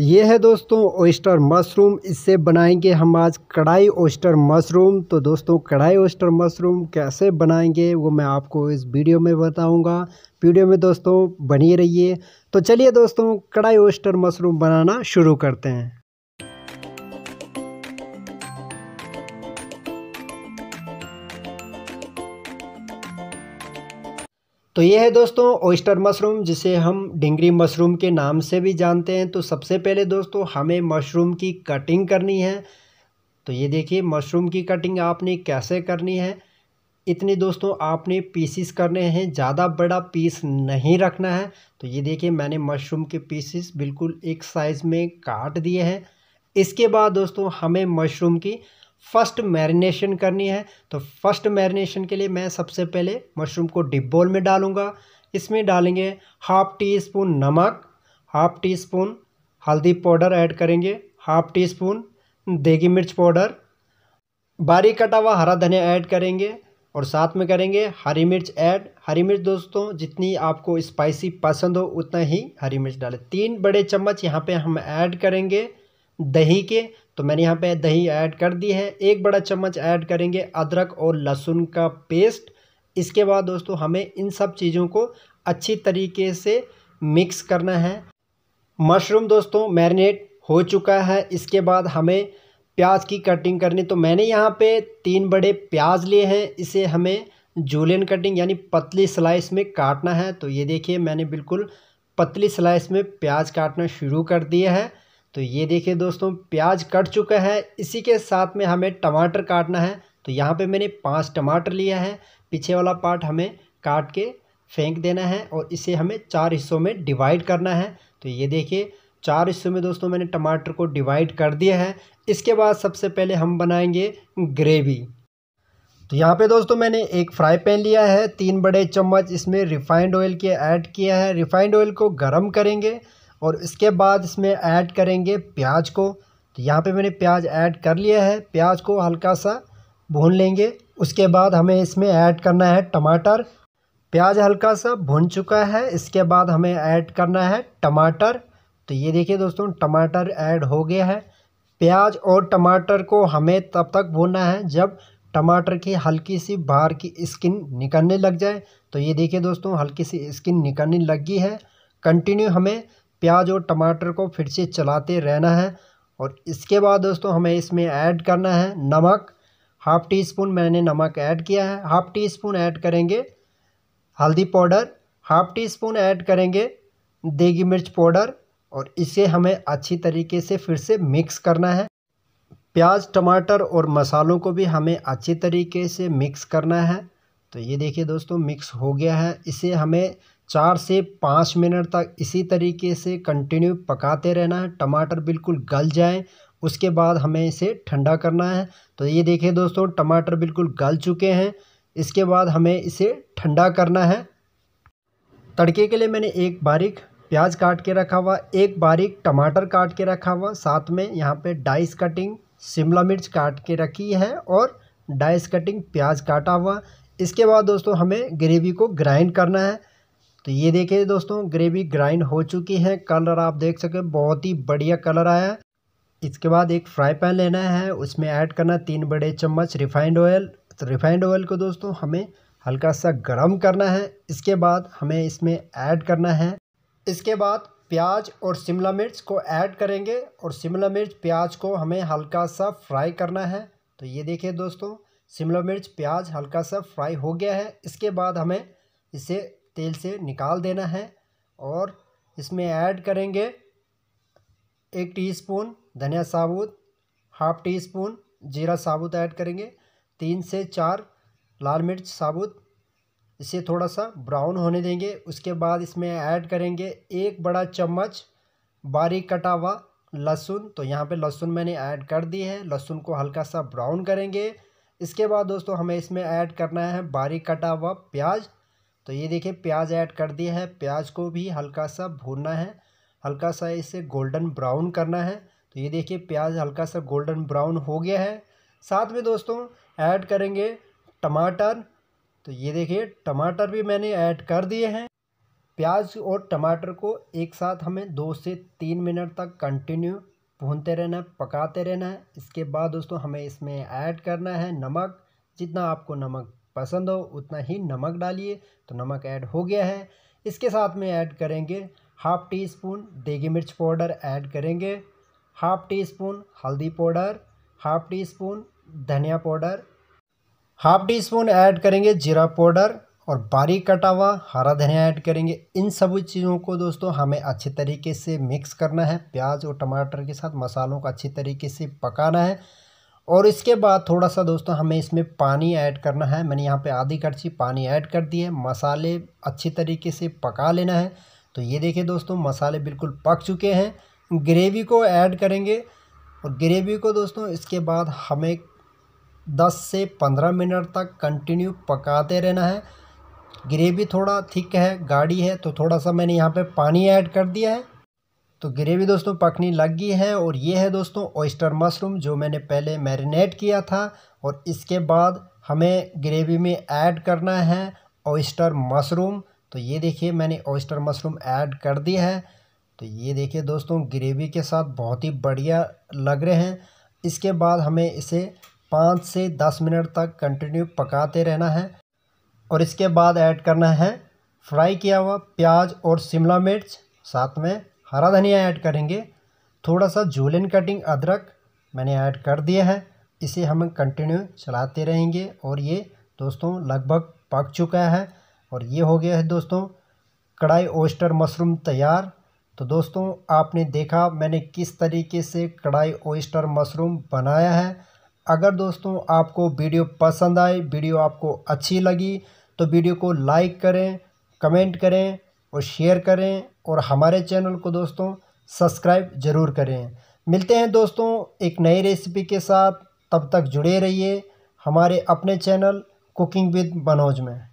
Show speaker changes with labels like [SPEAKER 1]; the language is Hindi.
[SPEAKER 1] ये है दोस्तों ओस्टर मशरूम इससे बनाएंगे हम आज कढ़ाई ओस्टर मशरूम तो दोस्तों कढ़ाई ओस्टर मशरूम कैसे बनाएंगे वो मैं आपको इस वीडियो में बताऊंगा वीडियो में दोस्तों बनिए रहिए तो चलिए दोस्तों कढ़ाई ओस्टर मशरूम बनाना शुरू करते हैं तो ये है दोस्तों ओइस्टर मशरूम जिसे हम डिंगरी मशरूम के नाम से भी जानते हैं तो सबसे पहले दोस्तों हमें मशरूम की कटिंग करनी है तो ये देखिए मशरूम की कटिंग आपने कैसे करनी है इतने दोस्तों आपने पीसीस करने हैं ज़्यादा बड़ा पीस नहीं रखना है तो ये देखिए मैंने मशरूम के पीसीस बिल्कुल एक साइज़ में काट दिए हैं इसके बाद दोस्तों हमें मशरूम की फर्स्ट मैरिनेशन करनी है तो फर्स्ट मैरिनेशन के लिए मैं सबसे पहले मशरूम को डिप बॉल में डालूँगा इसमें डालेंगे हाफ टी स्पून नमक हाफ टी स्पून हल्दी पाउडर ऐड करेंगे हाफ टी स्पून देगी मिर्च पाउडर बारीक कटा हुआ हरा धनिया ऐड करेंगे और साथ में करेंगे हरी मिर्च ऐड हरी मिर्च दोस्तों जितनी आपको स्पाइसी पसंद हो उतना ही हरी मिर्च डालें तीन बड़े चम्मच यहाँ पे हम ऐड करेंगे दही के तो मैंने यहाँ पे दही ऐड कर दी है एक बड़ा चम्मच ऐड करेंगे अदरक और लहसुन का पेस्ट इसके बाद दोस्तों हमें इन सब चीज़ों को अच्छी तरीके से मिक्स करना है मशरूम दोस्तों मैरिनेट हो चुका है इसके बाद हमें प्याज की कटिंग करनी तो मैंने यहाँ पे तीन बड़े प्याज लिए हैं इसे हमें जूलियन कटिंग यानी पतली स्लाइस में काटना है तो ये देखिए मैंने बिल्कुल पतली स्लाइस में प्याज काटना शुरू कर दिया है तो ये देखिए दोस्तों प्याज कट चुका है इसी के साथ में हमें टमाटर काटना है तो यहाँ पे मैंने पांच टमाटर लिया है पीछे वाला पार्ट हमें काट के फेंक देना है और इसे हमें चार हिस्सों में डिवाइड करना है तो ये देखिए चार हिस्सों में दोस्तों मैंने टमाटर को डिवाइड कर दिया है इसके बाद सबसे पहले हम बनाएंगे ग्रेवी तो यहाँ पे दोस्तों मैंने एक फ्राई पैन लिया है तीन बड़े चम्मच इसमें रिफाइंड ऑयल के ऐड किया है रिफाइंड ऑयल को गर्म करेंगे और इसके बाद इसमें ऐड करेंगे प्याज को तो यहाँ पे मैंने प्याज ऐड कर लिया है प्याज को हल्का सा भून लेंगे उसके बाद हमें इसमें ऐड करना है टमाटर प्याज हल्का सा भुन चुका है इसके बाद हमें ऐड करना है टमाटर तो ये देखिए दोस्तों टमाटर ऐड हो गया है प्याज और टमाटर को हमें तब तक भूनना है जब टमाटर की हल्की सी बाहर की स्किन निकलने लग जाए तो ये देखिए दोस्तों हल्की सी स्किन निकलने लगी है कंटिन्यू हमें प्याज और टमाटर को फिर से चलाते रहना है और इसके बाद दोस्तों हमें इसमें ऐड करना है नमक हाफ़ टी स्पून मैंने नमक ऐड किया है हाफ़ टी स्पून ऐड करेंगे हल्दी powder half teaspoon add करेंगे देगी मिर्च पाउडर और इसे हमें अच्छी तरीके से फिर से मिक्स करना है प्याज टमाटर और मसालों को भी हमें अच्छी तरीके से मिक्स करना है तो ये देखिए दोस्तों मिक्स हो गया है इसे हमें चार से पाँच मिनट तक इसी तरीके से कंटिन्यू पकाते रहना है टमाटर बिल्कुल गल जाए उसके बाद हमें इसे ठंडा करना है तो ये देखिए दोस्तों टमाटर बिल्कुल गल चुके हैं इसके बाद हमें इसे ठंडा करना है तड़के के लिए मैंने एक बारीक प्याज काट के रखा हुआ एक बारीक टमाटर काट के रखा हुआ साथ में यहाँ पे डाइस कटिंग शिमला मिर्च काट के रखी है और डाइस कटिंग प्याज काटा हुआ इसके बाद दोस्तों हमें ग्रेवी को ग्राइंड करना है तो ये देखिए दोस्तों ग्रेवी ग्राइंड हो चुकी है कलर आप देख सकें बहुत ही बढ़िया कलर आया है इसके बाद एक फ्राई पैन लेना है उसमें ऐड करना तीन बड़े चम्मच रिफाइंड ऑयल तो रिफाइंड ऑयल को दोस्तों हमें हल्का सा गर्म करना है इसके बाद हमें इसमें ऐड करना है इसके बाद प्याज और शिमला मिर्च को ऐड करेंगे और शिमला मिर्च प्याज को हमें हल्का सा फ्राई करना है तो ये देखिए दोस्तों शिमला मिर्च प्याज हल्का सा फ्राई हो गया है इसके बाद हमें इसे तेल से निकाल देना है और इसमें ऐड करेंगे एक टीस्पून धनिया साबुत हाफ़ टी स्पून जीरा साबुत ऐड करेंगे तीन से चार लाल मिर्च साबुत इसे थोड़ा सा ब्राउन होने देंगे उसके बाद इसमें ऐड करेंगे एक बड़ा चम्मच बारीक कटा हुआ लहसुन तो यहाँ पे लहसुन मैंने ऐड कर दी है लहसुन को हल्का सा ब्राउन करेंगे इसके बाद दोस्तों हमें इसमें ऐड करना है बारीक कटा हुआ प्याज तो ये देखिए प्याज ऐड कर दिया है प्याज को भी हल्का सा भूनना है हल्का सा इसे गोल्डन ब्राउन करना है तो ये देखिए प्याज हल्का सा गोल्डन ब्राउन हो गया है साथ में दोस्तों ऐड करेंगे टमाटर तो ये देखिए टमाटर भी मैंने ऐड कर दिए हैं प्याज और टमाटर को एक साथ हमें दो से तीन मिनट तक कंटिन्यू भूनते रहना है पकाते रहना है इसके बाद दोस्तों हमें इसमें ऐड करना है नमक जितना आपको नमक पसंद हो उतना ही नमक डालिए तो नमक ऐड हो गया है इसके साथ में ऐड करेंगे हाफ़ टी स्पून देगी मिर्च पाउडर ऐड करेंगे हाफ़ टी स्पून हल्दी पाउडर हाफ़ टी स्पून धनिया powder half teaspoon add करेंगे जीरा पाउडर और बारीक कटा हुआ हरा धनिया ऐड करेंगे इन सभी चीज़ों को दोस्तों हमें अच्छे तरीके से मिक्स करना है प्याज और टमाटर के साथ मसालों को अच्छी तरीके से पकाना है और इसके बाद थोड़ा सा दोस्तों हमें इसमें पानी ऐड करना है मैंने यहाँ पे आधी कड़छी पानी ऐड कर दी है मसाले अच्छी तरीके से पका लेना है तो ये देखिए दोस्तों मसाले बिल्कुल पक चुके हैं ग्रेवी को ऐड करेंगे और ग्रेवी को दोस्तों इसके बाद हमें 10 से 15 मिनट तक कंटिन्यू पकाते रहना है ग्रेवी थोड़ा थिक है गाढ़ी है तो थोड़ा सा मैंने यहाँ पे पानी ऐड कर दिया है तो ग्रेवी दोस्तों पकनी लग गई है और ये है दोस्तों ऑयस्टर मशरूम जो मैंने पहले मैरिनेट किया था और इसके बाद हमें ग्रेवी में ऐड करना है ऑयस्टर मशरूम तो ये देखिए मैंने ऑयस्टर मशरूम ऐड कर दिया है तो ये देखिए दोस्तों ग्रेवी के साथ बहुत ही बढ़िया लग रहे हैं इसके बाद हमें इसे पाँच से दस मिनट तक कंटिन्यू पकाते रहना है और इसके बाद ऐड करना है फ्राई किया हुआ प्याज और शिमला मिर्च साथ में हरा धनिया ऐड करेंगे थोड़ा सा जोलिन कटिंग अदरक मैंने ऐड कर दिया है इसे हम कंटिन्यू चलाते रहेंगे और ये दोस्तों लगभग पक चुका है और ये हो गया है दोस्तों कढ़ाई ओस्टर मशरूम तैयार तो दोस्तों आपने देखा मैंने किस तरीके से कढ़ाई ओस्टर मशरूम बनाया है अगर दोस्तों आपको वीडियो पसंद आए वीडियो आपको अच्छी लगी तो वीडियो को लाइक करें कमेंट करें और शेयर करें और हमारे चैनल को दोस्तों सब्सक्राइब ज़रूर करें मिलते हैं दोस्तों एक नई रेसिपी के साथ तब तक जुड़े रहिए हमारे अपने चैनल कुकिंग विद मनोज में